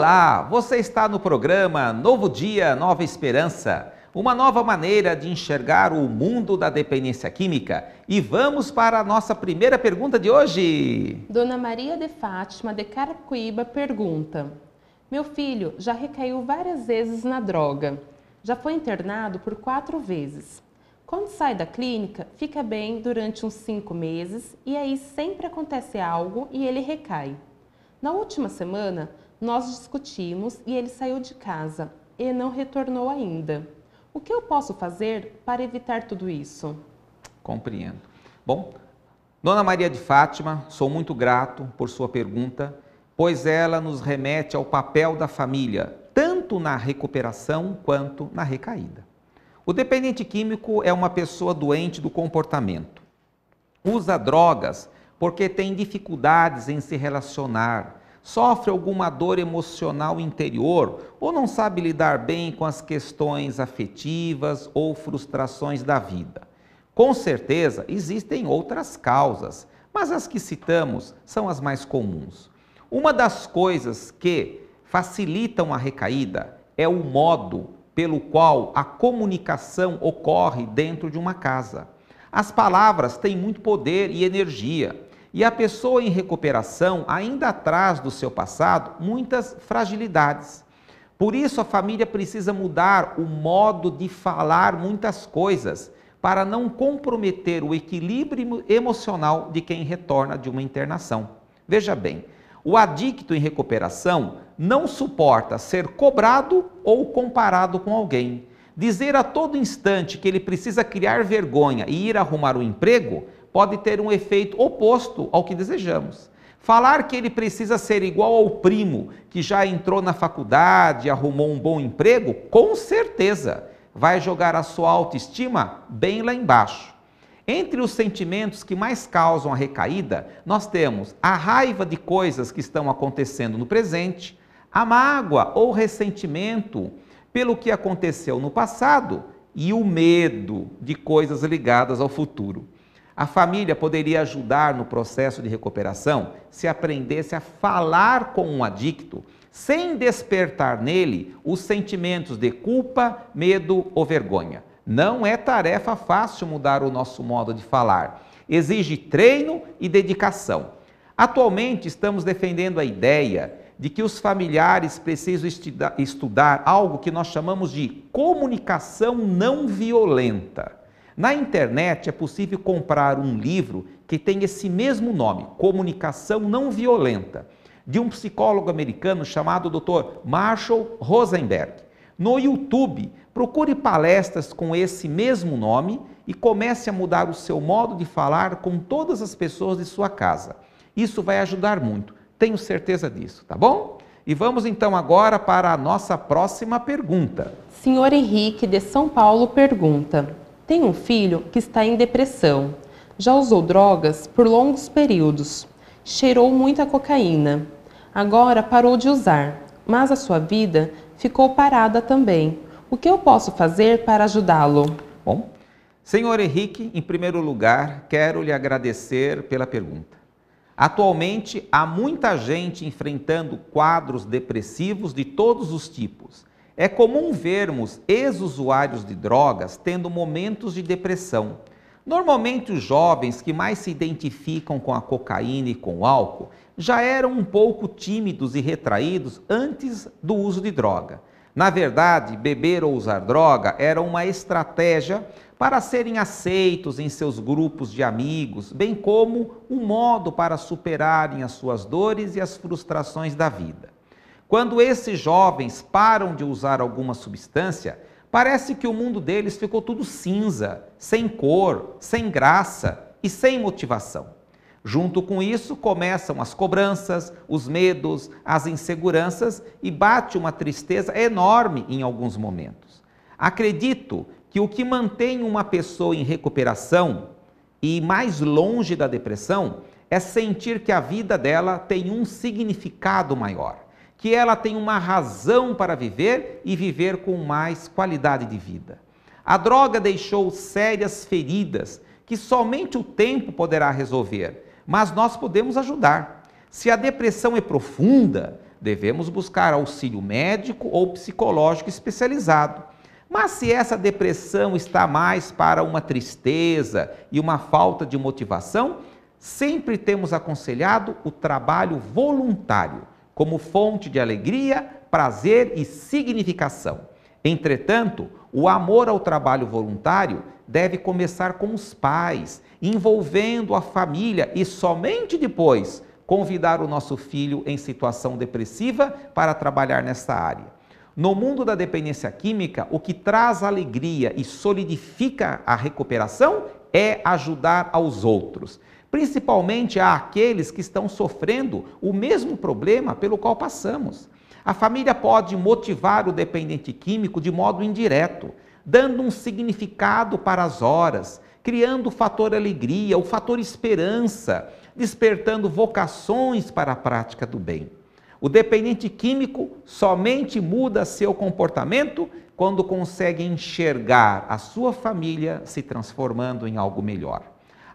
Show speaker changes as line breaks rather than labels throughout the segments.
Olá, você está no programa Novo Dia, Nova Esperança, uma nova maneira de enxergar o mundo da dependência química. E vamos para a nossa primeira pergunta de hoje.
Dona Maria de Fátima de Caracuíba pergunta: Meu filho já recaiu várias vezes na droga. Já foi internado por quatro vezes. Quando sai da clínica, fica bem durante uns cinco meses e aí sempre acontece algo e ele recai. Na última semana, nós discutimos e ele saiu de casa e não retornou ainda. O que eu posso fazer para evitar tudo isso?
Compreendo. Bom, Dona Maria de Fátima, sou muito grato por sua pergunta, pois ela nos remete ao papel da família, tanto na recuperação quanto na recaída. O dependente químico é uma pessoa doente do comportamento. Usa drogas porque tem dificuldades em se relacionar, sofre alguma dor emocional interior ou não sabe lidar bem com as questões afetivas ou frustrações da vida. Com certeza existem outras causas, mas as que citamos são as mais comuns. Uma das coisas que facilitam a recaída é o modo pelo qual a comunicação ocorre dentro de uma casa. As palavras têm muito poder e energia. E a pessoa em recuperação ainda traz do seu passado muitas fragilidades. Por isso, a família precisa mudar o modo de falar muitas coisas para não comprometer o equilíbrio emocional de quem retorna de uma internação. Veja bem, o adicto em recuperação não suporta ser cobrado ou comparado com alguém. Dizer a todo instante que ele precisa criar vergonha e ir arrumar um emprego pode ter um efeito oposto ao que desejamos. Falar que ele precisa ser igual ao primo que já entrou na faculdade, arrumou um bom emprego, com certeza vai jogar a sua autoestima bem lá embaixo. Entre os sentimentos que mais causam a recaída, nós temos a raiva de coisas que estão acontecendo no presente, a mágoa ou ressentimento pelo que aconteceu no passado e o medo de coisas ligadas ao futuro. A família poderia ajudar no processo de recuperação se aprendesse a falar com um adicto sem despertar nele os sentimentos de culpa, medo ou vergonha. Não é tarefa fácil mudar o nosso modo de falar. Exige treino e dedicação. Atualmente, estamos defendendo a ideia de que os familiares precisam estudar algo que nós chamamos de comunicação não violenta. Na internet é possível comprar um livro que tem esse mesmo nome, Comunicação Não Violenta, de um psicólogo americano chamado Dr. Marshall Rosenberg. No YouTube, procure palestras com esse mesmo nome e comece a mudar o seu modo de falar com todas as pessoas de sua casa. Isso vai ajudar muito, tenho certeza disso, tá bom? E vamos então agora para a nossa próxima pergunta.
Senhor Henrique de São Paulo pergunta: tem um filho que está em depressão. Já usou drogas por longos períodos. Cheirou muita cocaína. Agora parou de usar, mas a sua vida ficou parada também. O que eu posso fazer para ajudá-lo? Bom,
senhor Henrique, em primeiro lugar, quero lhe agradecer pela pergunta. Atualmente, há muita gente enfrentando quadros depressivos de todos os tipos é comum vermos ex-usuários de drogas tendo momentos de depressão. Normalmente, os jovens que mais se identificam com a cocaína e com o álcool já eram um pouco tímidos e retraídos antes do uso de droga. Na verdade, beber ou usar droga era uma estratégia para serem aceitos em seus grupos de amigos, bem como um modo para superarem as suas dores e as frustrações da vida. Quando esses jovens param de usar alguma substância, parece que o mundo deles ficou tudo cinza, sem cor, sem graça e sem motivação. Junto com isso, começam as cobranças, os medos, as inseguranças e bate uma tristeza enorme em alguns momentos. Acredito que o que mantém uma pessoa em recuperação e mais longe da depressão é sentir que a vida dela tem um significado maior que ela tem uma razão para viver e viver com mais qualidade de vida. A droga deixou sérias feridas que somente o tempo poderá resolver, mas nós podemos ajudar. Se a depressão é profunda, devemos buscar auxílio médico ou psicológico especializado. Mas se essa depressão está mais para uma tristeza e uma falta de motivação, sempre temos aconselhado o trabalho voluntário como fonte de alegria, prazer e significação. Entretanto, o amor ao trabalho voluntário deve começar com os pais, envolvendo a família e somente depois convidar o nosso filho em situação depressiva para trabalhar nessa área. No mundo da dependência química, o que traz alegria e solidifica a recuperação é ajudar aos outros principalmente àqueles que estão sofrendo o mesmo problema pelo qual passamos. A família pode motivar o dependente químico de modo indireto, dando um significado para as horas, criando o fator alegria, o fator esperança, despertando vocações para a prática do bem. O dependente químico somente muda seu comportamento quando consegue enxergar a sua família se transformando em algo melhor.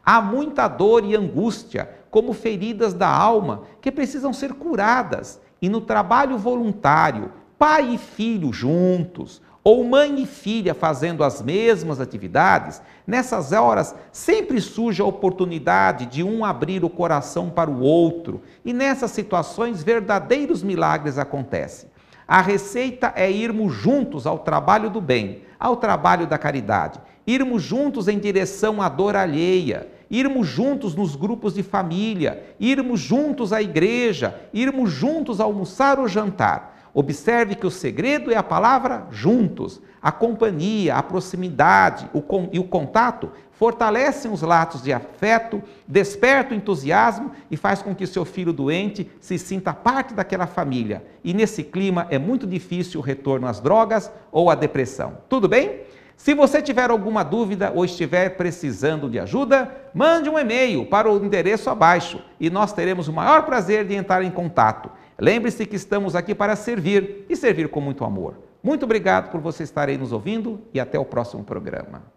Há muita dor e angústia, como feridas da alma, que precisam ser curadas. E no trabalho voluntário, pai e filho juntos, ou mãe e filha fazendo as mesmas atividades, nessas horas sempre surge a oportunidade de um abrir o coração para o outro, e nessas situações verdadeiros milagres acontecem. A receita é irmos juntos ao trabalho do bem, ao trabalho da caridade, irmos juntos em direção à dor alheia, irmos juntos nos grupos de família, irmos juntos à igreja, irmos juntos almoçar ou jantar. Observe que o segredo é a palavra juntos. A companhia, a proximidade o com, e o contato fortalecem os laços de afeto, desperta o entusiasmo e faz com que seu filho doente se sinta parte daquela família. E nesse clima é muito difícil o retorno às drogas ou à depressão. Tudo bem? Se você tiver alguma dúvida ou estiver precisando de ajuda, mande um e-mail para o endereço abaixo e nós teremos o maior prazer de entrar em contato. Lembre-se que estamos aqui para servir e servir com muito amor. Muito obrigado por você estar aí nos ouvindo e até o próximo programa.